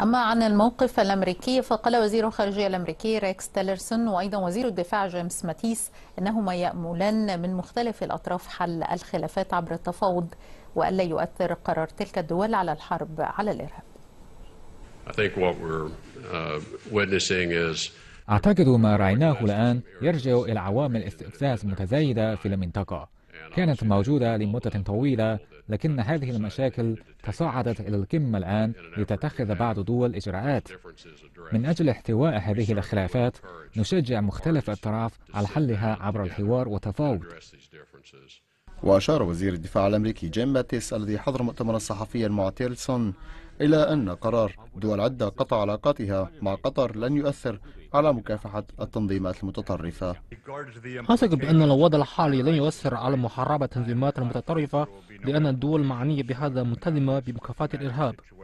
أما عن الموقف الأمريكي فقال وزير الخارجية الأمريكي ريكس تيلرسون وأيضا وزير الدفاع جيمس ماتيس أنهما يأملان من مختلف الأطراف حل الخلافات عبر التفاوض وألا يؤثر قرار تلك الدول على الحرب على الإرهاب uh, أعتقد ما رأيناه الآن يرجع إلى عوامل استفزاز متزايدة في المنطقة كانت موجودة لمدة طويلة لكن هذه المشاكل تصاعدت إلى القمة الآن لتتخذ بعض دول إجراءات من أجل احتواء هذه الخلافات نشجع مختلف الأطراف على حلها عبر الحوار والتفاوض وأشار وزير الدفاع الأمريكي جيم باتيس الذي حضر مؤتمر الصحفي المعتيرسون إلى أن قرار دول عدة قطع علاقاتها مع قطر لن يؤثر على مكافحة التنظيمات المتطرفة أعتقد بأن الوضع الحالي لن يؤثر على محاربة التنظيمات المتطرفة لأن الدول المعنية بهذا ملتزمة بمكافحة الإرهاب